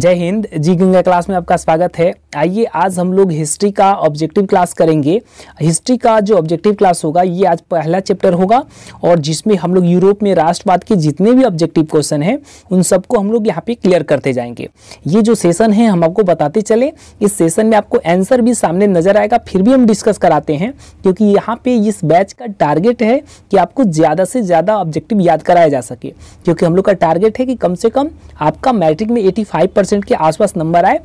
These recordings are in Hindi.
जय हिंद जी गंगा क्लास में आपका स्वागत है आइए आज हम लोग हिस्ट्री का ऑब्जेक्टिव क्लास करेंगे हिस्ट्री का जो ऑब्जेक्टिव क्लास होगा ये आज पहला चैप्टर होगा और जिसमें हम लोग यूरोप में राष्ट्रवाद के जितने भी ऑब्जेक्टिव क्वेश्चन हैं उन सबको हम लोग यहाँ पे क्लियर करते जाएंगे ये जो सेशन है हम आपको बताते चले इस सेशन में आपको आंसर भी सामने नजर आएगा फिर भी हम डिस्कस कराते हैं क्योंकि यहाँ पे इस बैच का टारगेट है कि आपको ज़्यादा से ज़्यादा ऑब्जेक्टिव याद कराया जा सके क्योंकि हम लोग का टारगेट है कि कम से कम आपका मैट्रिक में एटी परसेंट के आसपास नंबर आए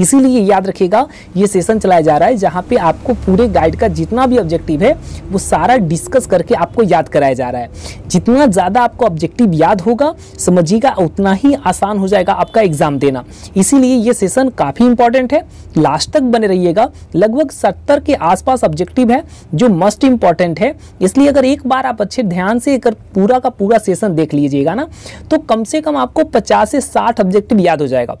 इसीलिए याद रखिएगा ये सेशन चलाया जा रहा है जहाँ पे आपको पूरे गाइड का जितना भी ऑब्जेक्टिव है वो सारा डिस्कस करके आपको याद कराया जा रहा है जितना ज़्यादा आपको ऑब्जेक्टिव याद होगा समझिएगा उतना ही आसान हो जाएगा आपका एग्ज़ाम देना इसीलिए ये सेशन काफ़ी इंपॉर्टेंट है लास्ट तक बने रहिएगा लगभग सत्तर के आसपास ऑब्जेक्टिव है जो मस्ट इम्पॉर्टेंट है इसलिए अगर एक बार आप अच्छे ध्यान से अगर पूरा का पूरा सेशन देख लीजिएगा ना तो कम से कम आपको पचास से साठ ऑब्जेक्टिव याद हो जाएगा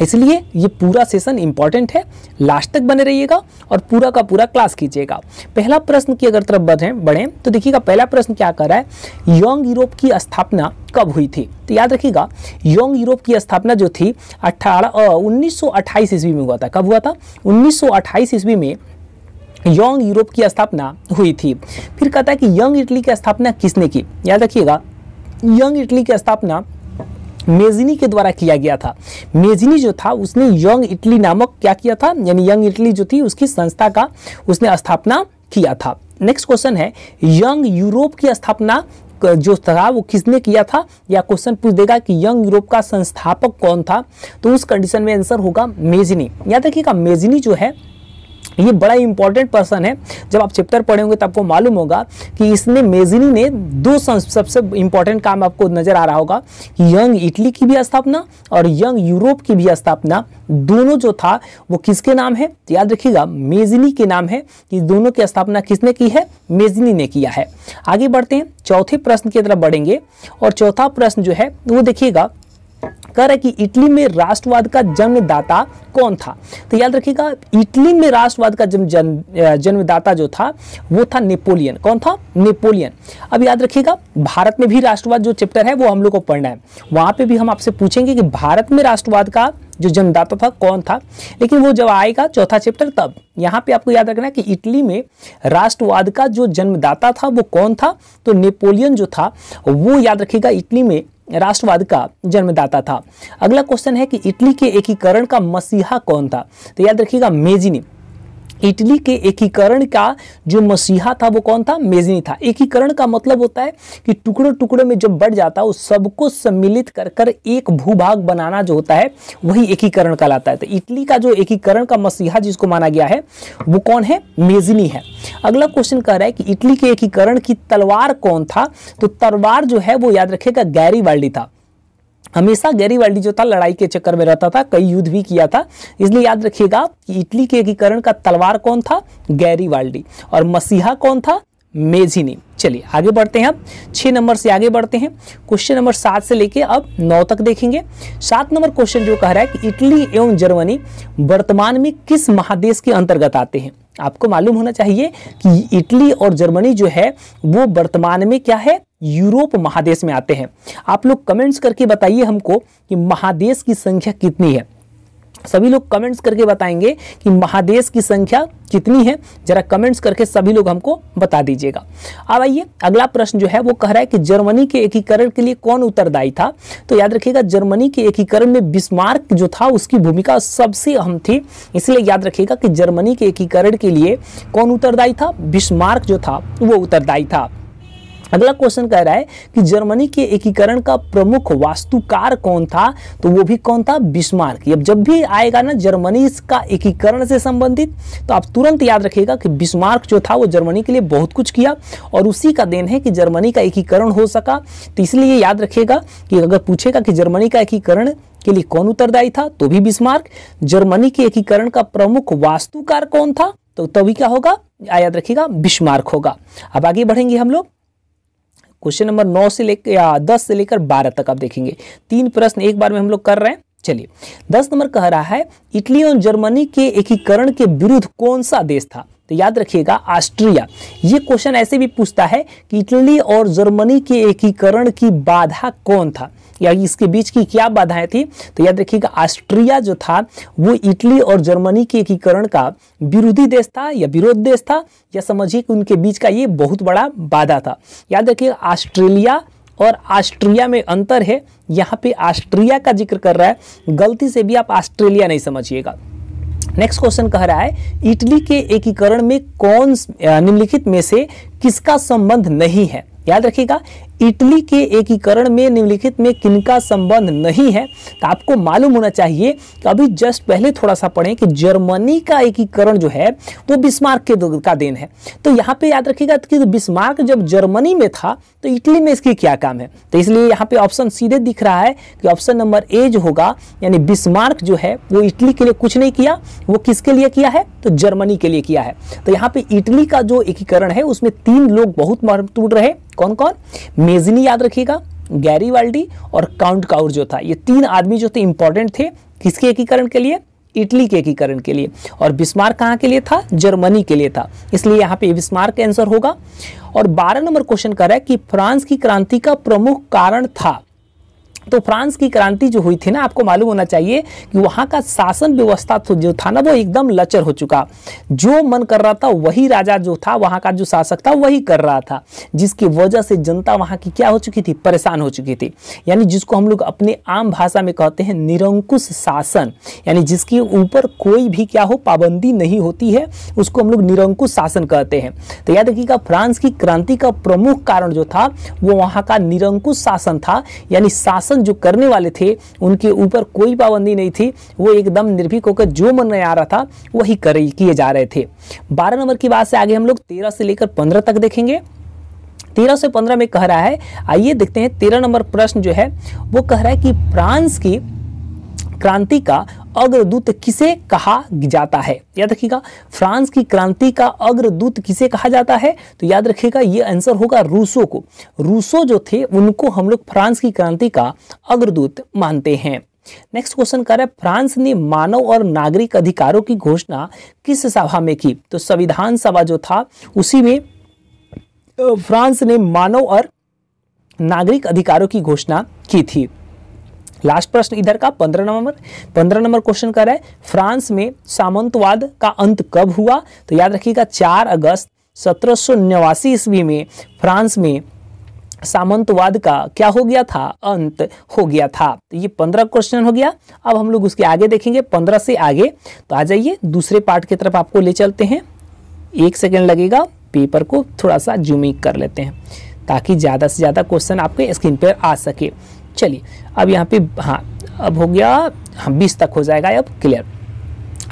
इसलिए ये पूरा सेशन इंपॉर्टेंट है लास्ट तक बने रहिएगा और पूरा का पूरा क्लास कीजिएगा पहला प्रश्न की अगर तरफ बढ़ें बढ़ें तो देखिएगा पहला प्रश्न क्या कर रहा है यंग यूरोप की स्थापना कब हुई थी तो याद रखिएगा यंग यूरोप की स्थापना जो थी अठारह उन्नीस सौ ईस्वी में हुआ था कब हुआ था उन्नीस सौ ईस्वी में यंग यूरोप की स्थापना हुई थी फिर कहता है कि यंग इटली की स्थापना किसने की याद रखिएगा यंग इटली की स्थापना मेजिनी के द्वारा किया गया था मेजिनी जो था उसने यंग इटली नामक क्या किया था यानी यंग इटली जो थी उसकी संस्था का उसने स्थापना किया था नेक्स्ट क्वेश्चन है यंग यूरोप की स्थापना जो था वो किसने किया था या क्वेश्चन पूछ देगा कि यंग यूरोप का संस्थापक कौन था तो उस कंडीशन में आंसर होगा मेजिनी याद रखिएगा मेजिनी जो है ये बड़ा इंपॉर्टेंट पर्सन है जब आप चैप्टर पढ़ेंगे तो आपको मालूम होगा कि इसने मेजिनी ने दो सबसे इंपॉर्टेंट काम आपको नजर आ रहा होगा कि यंग इटली की भी स्थापना और यंग यूरोप की भी स्थापना दोनों जो था वो किसके नाम है याद रखिएगा मेजिनी के नाम है कि दोनों की स्थापना किसने की है मेजिनी ने किया है आगे बढ़ते हैं चौथे प्रश्न की तरफ बढ़ेंगे और चौथा प्रश्न जो है वो देखिएगा कह रहा है कि इटली में राष्ट्रवाद का जन्मदाता कौन था तो याद रखिएगा इटली में राष्ट्रवाद का जन्म जन्मदाता जो था वो था नेपोलियन कौन था नेपोलियन अब याद रखिएगा भारत में भी राष्ट्रवाद जो चैप्टर है वो हम लोग को पढ़ना है वहां पे भी हम आपसे पूछेंगे कि भारत में राष्ट्रवाद का जो जन्मदाता था कौन था लेकिन वो जब आएगा चौथा चैप्टर तब यहाँ पे आपको याद रखना है कि इटली में राष्ट्रवाद का जो जन्मदाता था वो कौन था तो नेपोलियन जो था वो याद रखिएगा इटली में राष्ट्रवाद का जन्मदाता था अगला क्वेश्चन है कि इटली के एकीकरण का मसीहा कौन था तो याद रखिएगा मेजिनी इटली के एकीकरण का जो मसीहा था वो कौन था मेजनी था एकीकरण का मतलब होता है कि टुकड़ों टुकड़ों में जब बढ़ जाता है सबको सम्मिलित कर कर एक भूभाग बनाना जो होता है वही एकीकरण कहलाता है तो इटली का जो एकीकरण का मसीहा जिसको माना गया है वो कौन है मेजनी है अगला क्वेश्चन कह रहा है कि इटली के एकीकरण की तलवार कौन था तो तलवार जो है वो याद रखेगा गैरी वाल्डी था हमेशा गैरीवाल्डी जो था लड़ाई के चक्कर में रहता था कई युद्ध भी किया था इसलिए याद रखिएगा कि इटली के एकीकरण का तलवार कौन था गैरीवाल्डी और मसीहा कौन था मेजिनी चलिए आगे बढ़ते हैं हम छह नंबर से आगे बढ़ते हैं क्वेश्चन नंबर सात से लेके अब नौ तक देखेंगे सात नंबर क्वेश्चन जो कह रहा है कि इटली एवं जर्मनी वर्तमान में किस महादेश के अंतर्गत आते हैं आपको मालूम होना चाहिए कि इटली और जर्मनी जो है वो वर्तमान में क्या है यूरोप महादेश में आते हैं आप लोग कमेंट्स करके बताइए हमको कि महादेश की संख्या कितनी है सभी लोग कमेंट्स करके बताएंगे कि महादेश की संख्या कितनी है जरा कमेंट्स करके सभी लोग हमको बता दीजिएगा अब आइए अगला प्रश्न जो है वो कह रहा है कि जर्मनी के एकीकरण के लिए कौन उत्तरदायी था तो याद रखिएगा जर्मनी के एकीकरण में बिस्मार्क जो था उसकी भूमिका सबसे अहम थी इसलिए याद रखिएगा कि जर्मनी के एकीकरण के लिए कौन उत्तरदायी था बिस्मार्क जो था वो उत्तरदायी था अगला क्वेश्चन कह रहा है कि जर्मनी के एकीकरण का प्रमुख वास्तुकार कौन था तो वो भी कौन था बिस्मार्क अब जब भी आएगा ना जर्मनी का एकीकरण से संबंधित तो आप तुरंत याद रखिएगा कि बिस्मार्क जो था वो जर्मनी के लिए बहुत कुछ किया और उसी का देन है कि जर्मनी का एकीकरण हो सका तो इसलिए याद रखिएगा कि अगर पूछेगा कि जर्मनी का एकीकरण के लिए कौन उत्तरदायी था तो भी बिस्मार्क जर्मनी के एकीकरण का प्रमुख वास्तुकार कौन था तो तभी क्या होगा याद रखिएगा बिस्मार्क होगा अब आगे बढ़ेंगे हम लोग क्वेश्चन नंबर नौ से लेकर दस से लेकर बारह तक आप देखेंगे तीन प्रश्न एक बार में हम लोग कर रहे हैं चलिए दस नंबर कह रहा है इटली और जर्मनी के एकीकरण के विरुद्ध कौन सा देश था तो याद रखिएगा ऑस्ट्रिया ये क्वेश्चन ऐसे भी पूछता है कि इटली और जर्मनी के एकीकरण की बाधा कौन था या इसके बीच की क्या बाधाएं थी तो याद रखिएगा ऑस्ट्रिया जो था वो इटली और जर्मनी के एकीकरण का विरोधी देश था या विरोध देश था या समझिए कि उनके बीच का ये बहुत बड़ा बाधा था याद रखिएगा ऑस्ट्रेलिया और ऑस्ट्रिया में अंतर है यहाँ पे ऑस्ट्रिया का जिक्र कर रहा है गलती से भी आप ऑस्ट्रेलिया नहीं समझिएगा नेक्स्ट क्वेश्चन कह रहा है इटली के एकीकरण में कौन निम्नलिखित में से किसका संबंध नहीं है याद रखिएगा इटली के एकीकरण में निम्नलिखित में किनका संबंध नहीं है तो आपको मालूम होना चाहिए कि अभी जस्ट पहले थोड़ा सा पढ़ें कि जर्मनी का एकीकरण जो है वो बिस्मार्क के का देन है तो यहाँ पे याद रखिएगा कि बिस्मार्क जब जर्मनी में था तो इटली में इसके क्या काम है तो इसलिए यहाँ पे ऑप्शन सीधे दिख रहा है कि ऑप्शन नंबर ए जो होगा यानी बिस्मार्क जो है वो इटली के लिए कुछ नहीं किया वो किसके लिए किया है तो जर्मनी के लिए किया है तो यहाँ पे इटली का जो एकीकरण है उसमें तीन लोग बहुत महत्वपूर्ण रहे कौन कौन मेजनी याद रखिएगा गैरी वाल्डी और काउंट काउर जो था ये तीन आदमी जो थे इंपॉर्टेंट थे किसके एकीकरण के लिए इटली के एकीकरण के लिए और बिस्मार्क कहाँ के लिए था जर्मनी के लिए था इसलिए यहाँ पे बिस्मार्क आंसर होगा और बारह नंबर क्वेश्चन कर रहा है कि फ्रांस की क्रांति का प्रमुख कारण था तो फ्रांस की क्रांति जो हुई थी ना आपको मालूम होना चाहिए कि वहां का शासन व्यवस्था तो जो था ना वो एकदम लचर हो चुका जो मन कर रहा था वही राजा जो था वहां का जो शासक था वही कर रहा था जिसकी वजह से जनता वहां की क्या हो चुकी थी परेशान हो चुकी थी यानी जिसको हम लोग अपने आम भाषा में कहते हैं निरंकुश शासन यानी जिसके ऊपर कोई भी क्या हो पाबंदी नहीं होती है उसको हम लोग निरंकुश शासन कहते हैं तो याद रखिएगा फ्रांस की क्रांति का प्रमुख कारण जो था वो वहां का निरंकुश शासन था यानी शासन शासन जो करने वाले थे उनके ऊपर कोई पाबंदी नहीं थी वो एकदम निर्भीक होकर जो मन में आ रहा था वही कर किए जा रहे थे बारह नंबर की बात से आगे हम लोग तेरह से लेकर पंद्रह तक देखेंगे तेरह से पंद्रह में कह रहा है आइए देखते हैं तेरह नंबर प्रश्न जो है वो कह रहा है कि फ्रांस की क्रांति का अग्रदूत किसे कहा जाता है याद रखिएगा फ्रांस की क्रांति का अग्रदूत किसे कहा जाता है तो याद रखिएगा ये आंसर होगा रूसो को रूसो जो थे उनको हम लोग फ्रांस की क्रांति का अग्रदूत मानते हैं नेक्स्ट क्वेश्चन कर रहा है फ्रांस ने मानव और नागरिक अधिकारों की घोषणा किस सभा में की तो संविधान सभा जो था उसी में फ्रांस ने मानव और नागरिक अधिकारों की घोषणा की थी लास्ट प्रश्न इधर का पंद्रह नंबर पंद्रह नंबर क्वेश्चन कर रहा है फ्रांस में सामंतवाद का अंत कब हुआ तो याद रखिएगा चार अगस्त सत्रह सौ नवासी ईस्वी में फ्रांस में सामंतवाद का क्या हो गया था अंत हो गया था तो ये पंद्रह क्वेश्चन हो गया अब हम लोग उसके आगे देखेंगे पंद्रह से आगे तो आ जाइए दूसरे पार्ट की तरफ आपको ले चलते हैं एक सेकेंड लगेगा पेपर को थोड़ा सा जूमिंग कर लेते हैं ताकि ज़्यादा से ज़्यादा क्वेश्चन आपके स्क्रीन पर आ सके चलिए अब यहाँ पे हाँ अब हो गया हाँ बीस तक हो जाएगा अब क्लियर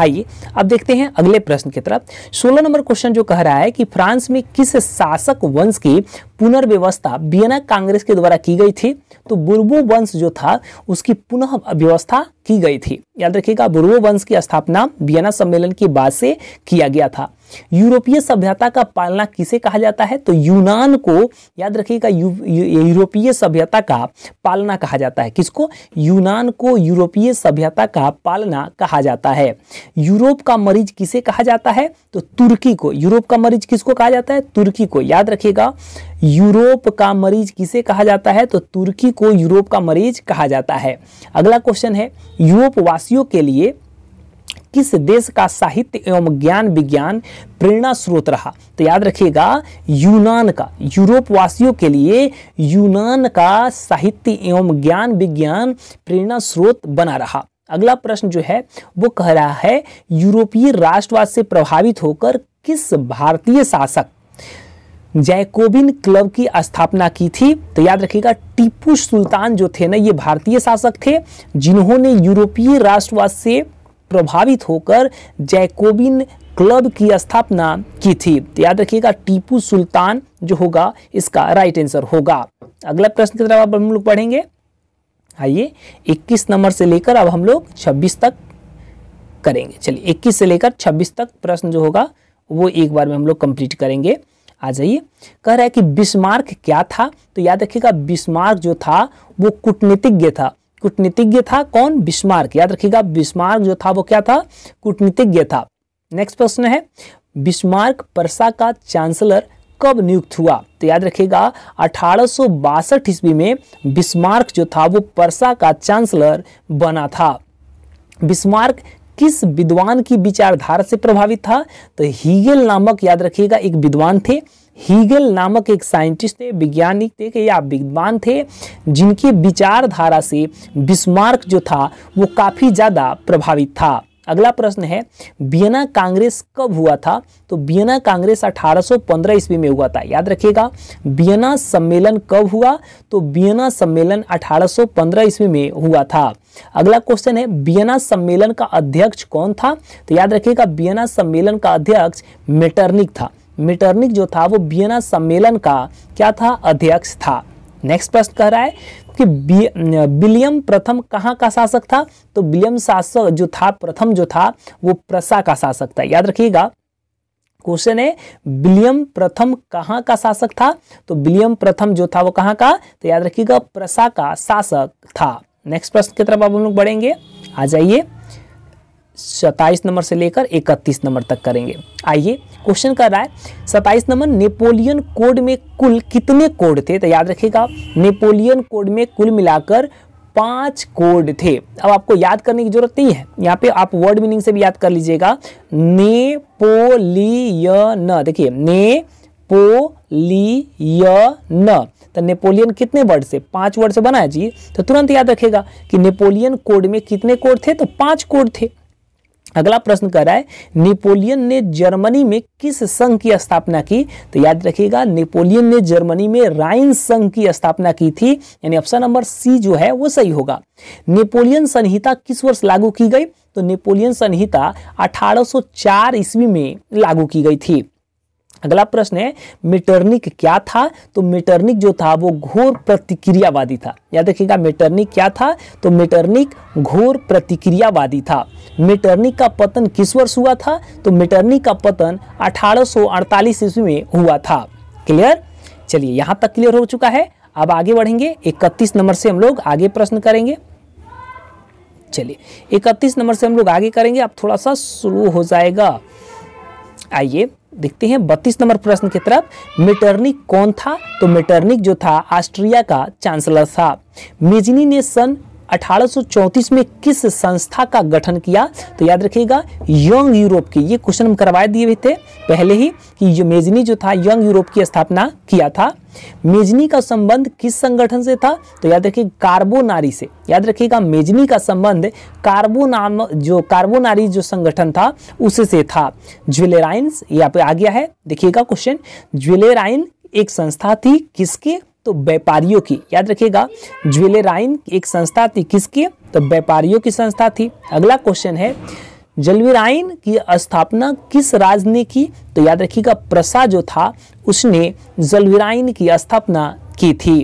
आइए अब देखते हैं अगले प्रश्न की तरफ 16 नंबर क्वेश्चन जो कह रहा है कि फ्रांस में किस शासक वंश की पुनर्व्यवस्था बियना कांग्रेस के द्वारा की गई थी तो बुर्बो वंश जो था उसकी पुनः व्यवस्था की गई थी याद रखिएगा बुर्बो वंश की स्थापना बियना सम्मेलन के बाद से किया गया था यूरोपीय सभ्यता का पालना किसे कहा जाता है तो यूनान को याद रखिएगा यूरोपीय सभ्यता का पालना कहा जाता है किसको यूनान को यूरोपीय सभ्यता का पालना कहा जाता है यूरोप का मरीज किसे कहा जाता है तो तुर्की को यूरोप का मरीज किसको कहा जाता है तुर्की को याद रखिएगा यूरोप का मरीज किसे कहा जाता है तो तुर्की को यूरोप का मरीज कहा जाता है अगला क्वेश्चन है यूरोप वासियों के लिए किस देश का साहित्य एवं ज्ञान विज्ञान प्रेरणा स्रोत रहा तो याद रखिएगा यूनान का यूरोप वासियों के लिए यूनान का साहित्य एवं ज्ञान विज्ञान प्रेरणा स्रोत बना रहा अगला प्रश्न जो है वो कह रहा है यूरोपीय राष्ट्रवाद से प्रभावित होकर किस भारतीय शासक जैकोबिन क्लब की स्थापना की थी तो याद रखिएगा टीपू सुल्तान जो थे ना ये भारतीय शासक थे जिन्होंने यूरोपीय राष्ट्रवाद से प्रभावित होकर जैकोबिन क्लब की स्थापना की थी याद रखिएगा टीपू सुल्तान जो होगा इसका राइट आंसर होगा अगला प्रश्न की तरफ हम लोग पढ़ेंगे आइए 21 नंबर से लेकर अब हम लोग 26 तक करेंगे चलिए 21 से लेकर 26 तक प्रश्न जो होगा वो एक बार में हम लोग कंप्लीट करेंगे आ जाइए कह रहा है कि बिस्मार्क क्या था तो याद रखिएगा बिस्मार्क जो था वो कूटनीतिज्ञ था कूटनीतिज्ञ था कौन बिस्मार्क याद रखिएगा बिस्मार्क जो था वो क्या था कूटनीतिज्ञ था नेक्स्ट प्रश्न है बिस्मार्क परसा का चांसलर कब नियुक्त हुआ तो याद रखिएगा अठारह ईस्वी में बिस्मार्क जो था वो परसा का चांसलर बना था बिस्मार्क किस विद्वान की विचारधारा से प्रभावित था तो हीगेल नामक याद रखिएगा एक विद्वान थे हीगल नामक एक साइंटिस्ट थे वैज्ञानिक थे या विद्वान थे जिनके विचारधारा से बिस्मार्क जो था वो काफ़ी ज़्यादा प्रभावित था अगला प्रश्न है बियना कांग्रेस कब हुआ था तो बियना कांग्रेस 1815 ईस्वी में हुआ था याद रखिएगा बियना सम्मेलन कब हुआ तो बियना सम्मेलन 1815 ईस्वी में हुआ था अगला क्वेश्चन है बियना सम्मेलन का अध्यक्ष कौन था तो याद रखिएगा बियना सम्मेलन का अध्यक्ष मेटर्निक था मिटर्निक जो था वो बियना सम्मेलन का क्या था अध्यक्ष था नेक्स्ट प्रश्न कह रहा है कि विलियम प्रथम कहाँ का शासक था तो विलियम शासक जो था प्रथम जो था वो प्रसा का शासक था याद रखिएगा क्वेश्चन है विलियम प्रथम कहाँ का शासक था तो विलियम प्रथम जो था वो कहाँ का तो याद रखिएगा प्रसा का शासक था नेक्स्ट प्रश्न की तरफ अब हम लोग बढ़ेंगे आ जाइए सताइस नंबर से लेकर इकतीस नंबर तक करेंगे आइए क्वेश्चन कर रहा है सत्ताईस नंबर नेपोलियन कोड में कुल कितने कोड थे तो याद रखिएगा नेपोलियन कोड में कुल मिलाकर पांच कोड थे अब आपको याद करने की जरूरत नहीं है यहाँ पे आप वर्ड मीनिंग से भी याद कर लीजिएगा नेपोलियन देखिए ने पोलियन तो नेपोलियन कितने वर्ड से पांच वर्ड से बना है जी तो तुरंत याद रखेगा कि नेपोलियन कोड में कितने कोड थे तो पांच कोड थे अगला प्रश्न कह रहा है नेपोलियन ने जर्मनी में किस संघ की स्थापना की तो याद रखिएगा नेपोलियन ने जर्मनी में राइन संघ की स्थापना की थी यानी ऑप्शन नंबर सी जो है वो सही होगा नेपोलियन संहिता किस वर्ष लागू की गई तो नेपोलियन संहिता 1804 ईस्वी में लागू की गई थी अगला प्रश्न है मिटर्निक क्या था तो मिटर्निक जो था वो घोर प्रतिक्रियावादी था याद रखिएगा मिटर्निक क्या था तो मिटर्निक घोर प्रतिक्रियावादी था मिटर्निक का पतन किस वर्ष हुआ था तो मिटर्निक का पतन 1848 ईस्वी में हुआ था क्लियर चलिए यहां तक क्लियर हो चुका है अब आगे बढ़ेंगे इकतीस नंबर से हम लोग आगे प्रश्न करेंगे चलिए इकतीस नंबर से हम लोग आगे करेंगे अब थोड़ा सा स्लो हो जाएगा आइए देखते हैं बत्तीस नंबर प्रश्न की तरफ मेटर्निक कौन था तो मेटर्निक जो था ऑस्ट्रिया का चांसलर था मेजनी ने सन 1834 में किस संस्था का गठन किया तो याद रखिएगा यंग यूरोप की ये क्वेश्चन हम करवाए दिए हुए थे पहले ही कि जो मेजनी जो था यंग यूरोप की स्थापना किया था मेजनी का संबंध किस संगठन से था तो याद रखिए कार्बोनारी से याद रखिएगा मेजनी का संबंध कार्बो नाम जो कार्बोनारी जो संगठन था उसे से था ज्वेलेराइन यहाँ पे आ गया है देखिएगा क्वेश्चन ज्वेलेराइन एक संस्था थी किसके तो व्यापारियों की याद रखिएगा ज्वेलेराइन एक संस्था थी किसकी तो व्यापारियों की संस्था थी अगला क्वेश्चन है जलवीराइन की स्थापना किस राज ने की तो याद रखिएगा प्रसा जो था उसने जलवीराइन की स्थापना की थी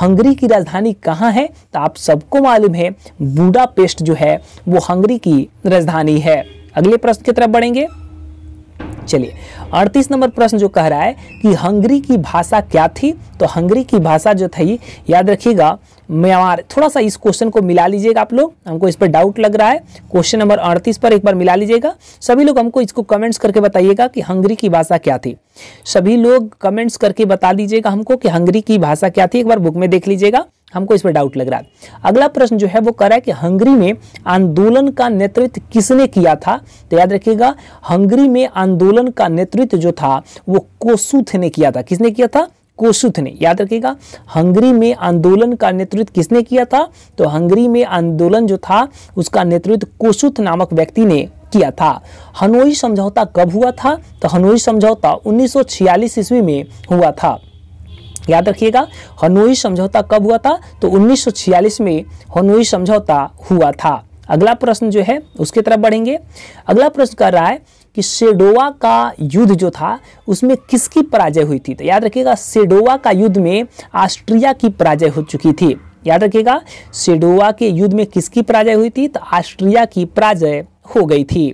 हंगरी की राजधानी कहाँ है तो आप सबको मालूम है पेस्ट जो है वो हंगरी की राजधानी है अगले प्रश्न की तरफ बढ़ेंगे चलिए अड़तीस नंबर प्रश्न जो कह रहा है कि हंगरी की भाषा क्या थी तो हंगरी की भाषा जो थी याद रखिएगा म्यांमार थोड़ा सा इस क्वेश्चन को मिला लीजिएगा आप लोग हमको इस पर डाउट लग रहा है क्वेश्चन नंबर अड़तीस पर एक बार मिला लीजिएगा सभी लोग हमको इसको कमेंट्स करके बताइएगा कि हंगरी की भाषा क्या थी सभी लोग कमेंट्स करके बता दीजिएगा हमको कि हंगरी की भाषा क्या थी एक बार बुक में देख लीजिएगा हमको इसमें डाउट लग रहा है अगला प्रश्न जो है वो करा है कि हंगरी में आंदोलन का नेतृत्व किसने किया था तो याद रखिएगा हंगरी में आंदोलन का नेतृत्व जो था वो कोसुथ ने किया था किसने किया था कोसुथ ने याद रखिएगा हंगरी में आंदोलन का नेतृत्व किसने किया था तो हंगरी में आंदोलन जो था उसका नेतृत्व कोसुथ नामक व्यक्ति ने किया था हनोई समझौता कब हुआ था तो हनोई समझौता 1946 ईस्वी में हुआ था याद रखिएगा हनोई समझौता कब हुआ था तो 1946 में हनोई समझौता हुआ था अगला प्रश्न जो है उसकी तरफ बढ़ेंगे अगला प्रश्न कर रहा है कि सेडोवा का युद्ध जो था उसमें किसकी पराजय हुई थी तो याद रखिएगा सेडोवा का युद्ध में ऑस्ट्रिया की पराजय हो चुकी थी याद रखिएगा सेडोवा के युद्ध में किसकी पराजय हुई थी तो ऑस्ट्रिया की पराजय हो गई थी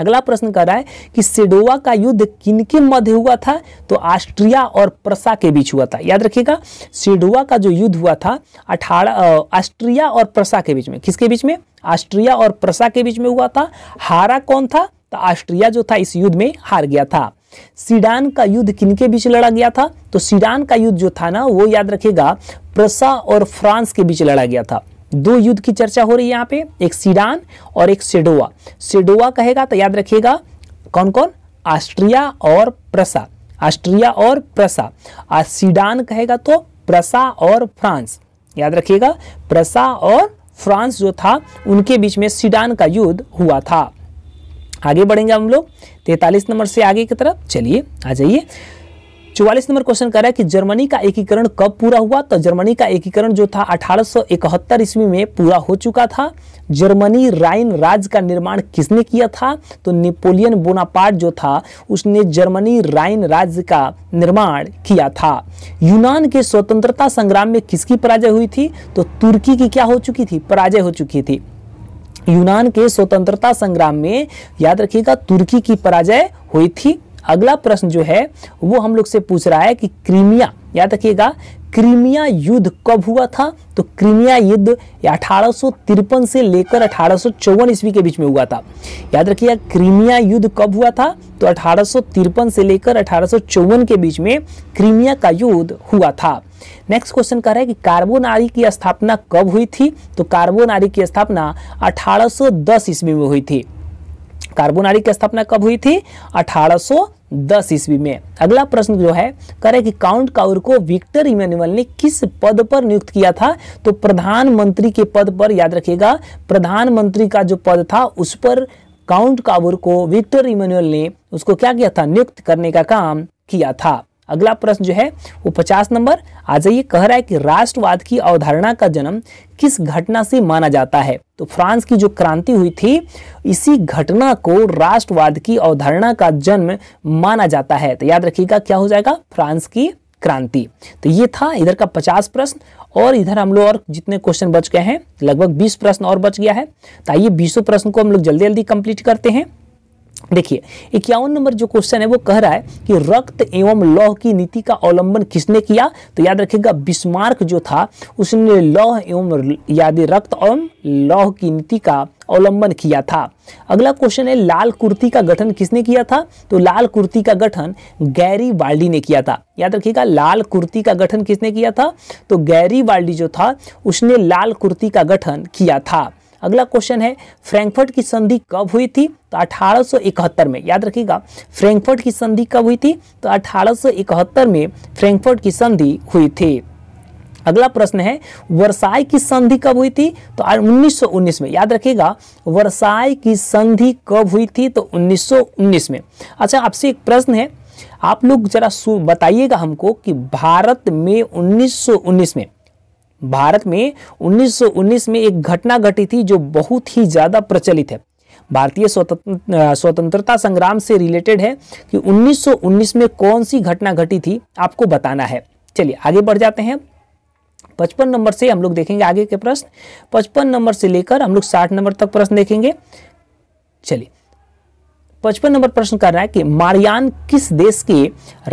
अगला प्रश्न कर रहा है कि सिडोवा का युद्ध किनके मध्य हुआ था तो ऑस्ट्रिया और प्रसा के बीच हुआ था याद रखिएगा सिडोवा का जो युद्ध हुआ था अठारह ऑस्ट्रिया और प्रसा के बीच में किसके बीच में ऑस्ट्रिया और प्रसा के बीच में हुआ था हारा कौन था तो ऑस्ट्रिया जो था इस युद्ध में हार गया था सीडान का युद्ध किनके बीच लड़ा गया था तो सीडान का युद्ध जो था ना वो याद रखेगा प्रसा और फ्रांस के बीच लड़ा गया था दो युद्ध की चर्चा हो रही है यहाँ पे एक सीडान और एक सेडोवा सेडोवा कहेगा तो याद रखिएगा कौन कौन ऑस्ट्रिया और प्रसा ऑस्ट्रिया और प्रसा सीडान कहेगा तो प्रसा और फ्रांस याद रखिएगा प्रसा और फ्रांस जो था उनके बीच में सीडान का युद्ध हुआ था आगे बढ़ेंगे हम लोग तैतालीस नंबर से आगे की तरफ चलिए आ जाइए चौवालीस नंबर क्वेश्चन कह रहा है कि जर्मनी का एकीकरण कब पूरा हुआ तो जर्मनी का एकीकरण जो था अठारह ईस्वी में पूरा हो चुका था जर्मनी राइन राज्य का निर्माण किसने किया था तो नेपोलियन बोनापार्ट जो था उसने जर्मनी राइन राज्य का निर्माण किया था यूनान के स्वतंत्रता संग्राम में किसकी पराजय हुई थी तो तुर्की की क्या हो चुकी थी पराजय हो चुकी थी यूनान के स्वतंत्रता संग्राम में याद रखिएगा तुर्की की पराजय हुई थी अगला प्रश्न जो है वो हम लोग से पूछ रहा है कि क्रीमिया याद रखिएगा क्रीमिया युद्ध कब हुआ था तो क्रीमिया युद्ध अठारह से लेकर अठारह ईस्वी के बीच में हुआ था याद रखिएगा क्रीमिया युद्ध कब हुआ था तो अठारह से लेकर अठारह के बीच में क्रीमिया का युद्ध हुआ था नेक्स्ट क्वेश्चन कह रहा है कि कार्बोनारी की स्थापना कब हुई थी तो कार्बोनारी की स्थापना 1810 ईस्वी में हुई थी कार्बोनारी की स्थापना कब हुई थी 1810 ईस्वी में अगला प्रश्न जो है करें कि काउंट काउर को विक्टर इमेनुअल ने किस पद पर नियुक्त किया था तो प्रधानमंत्री के पद पर याद रखिएगा प्रधानमंत्री का जो पद था उस पर काउंट काबूर को विक्टर इमेनुअल ने उसको क्या किया था नियुक्त करने का काम किया था अगला प्रश्न जो है वो पचास नंबर आ जाइए कह रहा है कि राष्ट्रवाद की अवधारणा का जन्म किस घटना से माना जाता है तो फ्रांस की जो क्रांति हुई थी इसी घटना को राष्ट्रवाद की अवधारणा का जन्म माना जाता है तो याद रखिएगा क्या हो जाएगा फ्रांस की क्रांति तो ये था इधर का पचास प्रश्न और इधर हम लोग और जितने क्वेश्चन बच गए हैं लगभग बीस प्रश्न और बच गया है तो आइए बीसों प्रश्न को हम लोग जल्दी जल्दी कंप्लीट करते हैं देखिए इक्यावन नंबर जो क्वेश्चन है वो कह रहा है कि रक्त एवं लौह की नीति का अवलंबन किसने किया तो याद रखिएगा बिस्मार्क जो था उसने लौह एवं याद रक्त एवं लौह की नीति का अवलंबन किया था अगला क्वेश्चन है लाल कुर्ती का गठन किसने किया था तो लाल कुर्ती का गठन गैरी वाल्डी ने किया था याद रखिएगा लाल कुर्ती का गठन किसने किया था तो गैरी वाल्डी जो था उसने लाल कुर्ती का गठन किया था अगला क्वेश्चन है फ्रैंकफर्ट की संधि कब हुई थी तो 1871 में याद रखिएगा फ्रैंकफर्ट की संधि कब हुई थी तो 1871 में फ्रैंकफर्ट की संधि हुई थी अगला प्रश्न है वर्षाय की संधि कब हुई थी तो 1919 में याद रखिएगा वर्षाय की संधि कब हुई थी तो 1919 में अच्छा आपसे एक प्रश्न है आप लोग जरा बताइएगा हमको कि भारत में 1919 में भारत में 1919 में एक घटना घटी थी जो बहुत ही ज़्यादा प्रचलित है भारतीय स्वतंत्रता संग्राम से रिलेटेड है कि 1919 में कौन सी घटना घटी थी आपको बताना है चलिए आगे बढ़ जाते हैं पचपन नंबर से हम लोग देखेंगे आगे के प्रश्न पचपन नंबर से लेकर हम लोग साठ नंबर तक प्रश्न देखेंगे चलिए पचपन नंबर प्रश्न कर रहा है कि मारियान किस देश के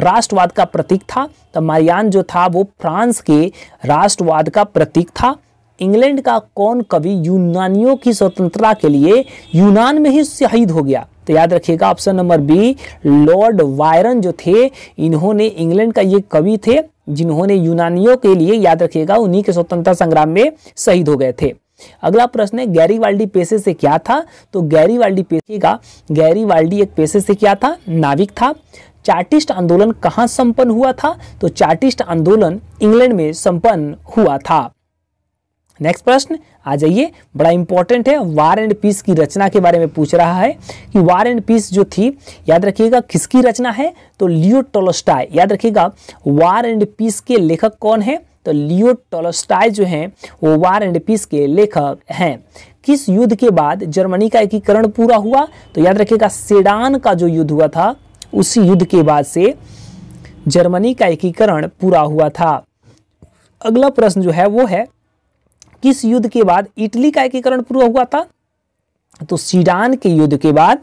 राष्ट्रवाद का प्रतीक था तो मारियान जो था वो फ्रांस के राष्ट्रवाद का प्रतीक था इंग्लैंड का कौन कवि यूनानियों की स्वतंत्रता के लिए यूनान में ही शहीद हो गया तो याद रखिएगा option number B Lord Byron जो थे इन्होंने इंग्लैंड का ये कवि थे जिन्होंने यूनानियों के लिए याद रखिएगा उन्हीं के स्वतंत्रता संग्राम में शहीद हो गए थे अगला प्रश्न है गैरी वाल्डी पेशे से क्या था तो गैरी वाल्डी पेशे का गैरी वाल्डी एक पेशे से क्या था नाविक था चार्टिस्ट आंदोलन कहाँ संपन्न हुआ था तो चार्टिस्ट आंदोलन इंग्लैंड में संपन्न हुआ था नेक्स्ट प्रश्न आ जाइए बड़ा इंपॉर्टेंट है वार एंड पीस की रचना के बारे में पूछ रहा है कि वार एंड पीस जो थी याद रखिएगा किसकी रचना है तो लियो टोलोस्टाई याद रखिएगा वार एंड पीस के लेखक कौन है तो लियो टोलस्टाय जो हैं वो वार एंड पीस के लेखक हैं किस युद्ध के बाद जर्मनी का एकीकरण पूरा हुआ तो याद रखिएगा सेडान का जो युद्ध हुआ था उसी युद्ध के बाद से जर्मनी का एकीकरण पूरा हुआ था अगला प्रश्न जो है वो है किस युद्ध के बाद इटली का एकीकरण पूरा हुआ था तो सीडान के युद्ध के बाद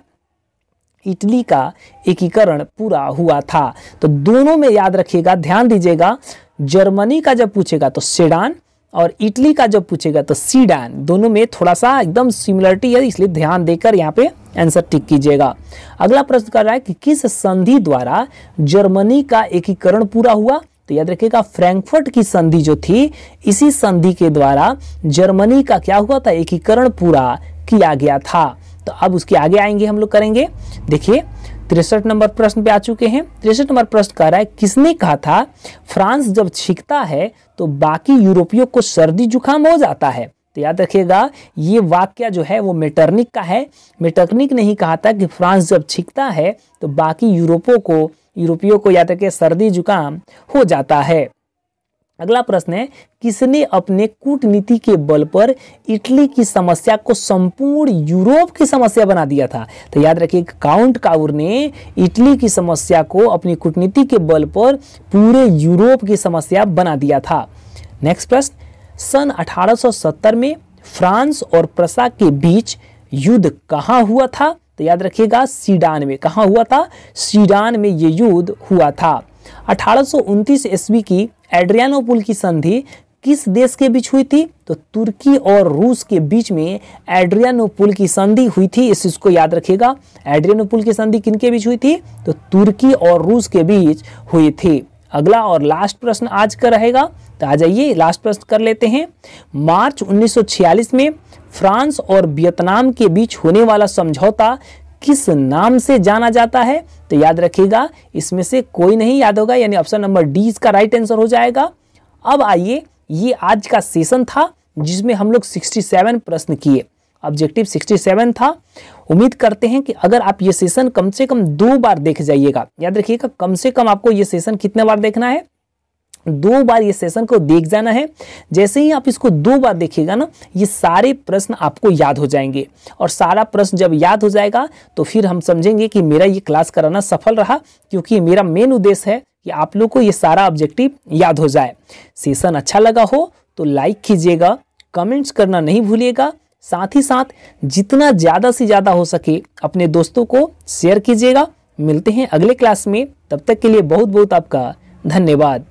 इटली का एकीकरण पूरा हुआ था तो दोनों में याद रखिएगा ध्यान दीजिएगा जर्मनी का जब पूछेगा तो सेडान और इटली का जब पूछेगा तो सीडान दोनों में थोड़ा सा एकदम सिमिलरिटी है इसलिए ध्यान देकर यहाँ पे आंसर टिक कीजिएगा अगला प्रश्न कर रहा है कि किस संधि द्वारा जर्मनी का एकीकरण पूरा हुआ तो याद रखिएगा फ्रैंकफर्ट की संधि जो थी इसी संधि के द्वारा जर्मनी का क्या हुआ था एकीकरण पूरा किया गया था तो अब उसके आगे आएंगे हम लोग करेंगे देखिए तिरसठ नंबर प्रश्न पे आ चुके हैं तिरसठ नंबर प्रश्न कह रहा है किसने कहा था फ्रांस जब छींकता है तो बाकी यूरोपियों को सर्दी जुकाम हो जाता है तो याद रखिएगा ये वाक्य जो है वो मेटर्निक का है मेटर्निक ने ही कहा था कि फ्रांस जब छींकता है तो बाकी यूरोपों को यूरोपियों को याद रखिए सर्दी जुकाम हो जाता है अगला प्रश्न है किसने अपने कूटनीति के बल पर इटली की समस्या को संपूर्ण यूरोप की समस्या बना दिया था तो याद रखिए काउंट काउर ने इटली की समस्या को अपनी कूटनीति के बल पर पूरे यूरोप की समस्या बना दिया था नेक्स्ट प्रश्न सन 1870 में फ्रांस और प्रसा के बीच युद्ध कहाँ हुआ था तो याद रखिएगा सीडान में कहाँ हुआ था सीडान में ये युद्ध हुआ था अठारह ईस्वी की एड्रियानोपुल की संधि किस देश के बीच हुई थी तो तुर्की और रूस के बीच में एड्रियानोपुल की संधि हुई थी इस इसको याद रखिएगा एड्रियानोपुल की संधि किन के बीच हुई थी तो तुर्की और रूस के बीच हुई थी अगला और लास्ट प्रश्न आज का रहेगा तो आ जाइए लास्ट प्रश्न कर लेते हैं मार्च 1946 में फ्रांस और वियतनाम के बीच होने वाला समझौता किस नाम से जाना जाता है तो याद रखिएगा इसमें से कोई नहीं याद होगा यानी ऑप्शन नंबर डी इसका राइट आंसर हो जाएगा अब आइए ये आज का सेशन था जिसमें हम लोग 67 प्रश्न किए ऑब्जेक्टिव 67 था उम्मीद करते हैं कि अगर आप ये सेशन कम से कम दो बार देख जाइएगा याद रखिएगा कम से कम आपको ये सेशन कितने बार देखना है दो बार ये सेशन को देख जाना है जैसे ही आप इसको दो बार देखिएगा ना ये सारे प्रश्न आपको याद हो जाएंगे और सारा प्रश्न जब याद हो जाएगा तो फिर हम समझेंगे कि मेरा ये क्लास कराना सफल रहा क्योंकि मेरा मेन उद्देश्य है कि आप लोग को ये सारा ऑब्जेक्टिव याद हो जाए सेशन अच्छा लगा हो तो लाइक कीजिएगा कमेंट्स करना नहीं भूलिएगा साथ ही साथ जितना ज़्यादा से ज़्यादा हो सके अपने दोस्तों को शेयर कीजिएगा मिलते हैं अगले क्लास में तब तक के लिए बहुत बहुत आपका धन्यवाद